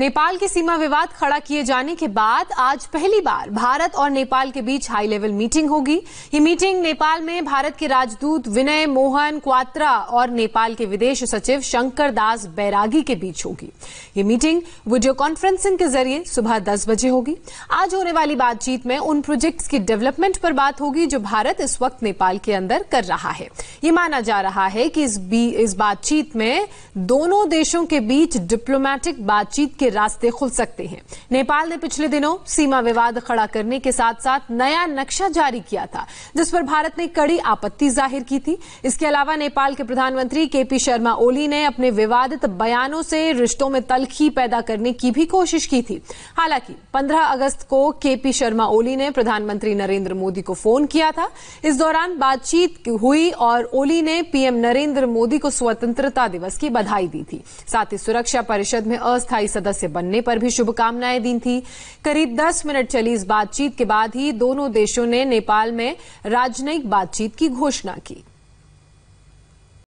नेपाल की सीमा विवाद खड़ा किए जाने के बाद आज पहली बार भारत और नेपाल के बीच हाई लेवल मीटिंग होगी ये मीटिंग नेपाल में भारत के राजदूत विनय मोहन क्वात्रा और नेपाल के विदेश सचिव शंकर दास बैरागी के बीच होगी ये मीटिंग वीडियो कॉन्फ्रेंसिंग के जरिए सुबह दस बजे होगी आज होने वाली बातचीत में उन प्रोजेक्ट्स की डेवलपमेंट पर बात होगी जो भारत इस वक्त नेपाल के अंदर कर रहा है ये माना जा रहा है कि इस, बातचीत में दोनों देशों के बीच डिप्लोमैटिक बातचीत के के रास्ते खुल सकते हैं नेपाल ने पिछले दिनों सीमा विवाद खड़ा करने के साथ साथ नया नक्शा जारी किया था जिस पर भारत ने कड़ी आपत्ति जाहिर की थी इसके अलावा नेपाल के प्रधानमंत्री केपी शर्मा ओली ने अपने विवादित बयानों से रिश्तों में तलखी पैदा करने की भी कोशिश की थी हालांकि 15 अगस्त को केपी शर्मा ओली ने प्रधानमंत्री नरेंद्र मोदी को फोन किया था इस दौरान बातचीत हुई और ओली ने पीएम नरेंद्र मोदी को स्वतंत्रता दिवस की बधाई दी थी साथ ही सुरक्षा परिषद में अस्थायी सदस्य सदस्य बनने पर भी शुभकामनाएं दी थी करीब 10 मिनट चली इस बातचीत के बाद ही दोनों देशों ने नेपाल में राजनयिक बातचीत की घोषणा की